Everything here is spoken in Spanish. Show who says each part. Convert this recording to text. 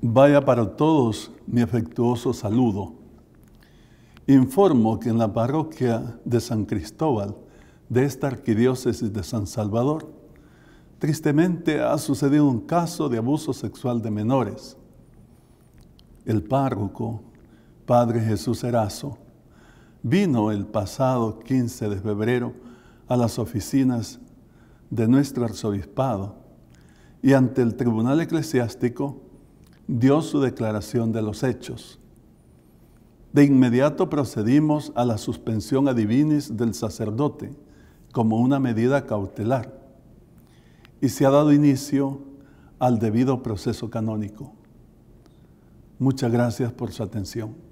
Speaker 1: Vaya para todos mi afectuoso saludo. Informo que en la parroquia de San Cristóbal de esta arquidiócesis de San Salvador, tristemente ha sucedido un caso de abuso sexual de menores. El párroco, Padre Jesús Erazo, vino el pasado 15 de febrero a las oficinas de nuestro arzobispado y ante el Tribunal Eclesiástico dio su declaración de los hechos. De inmediato procedimos a la suspensión adivinis del sacerdote como una medida cautelar y se ha dado inicio al debido proceso canónico. Muchas gracias por su atención.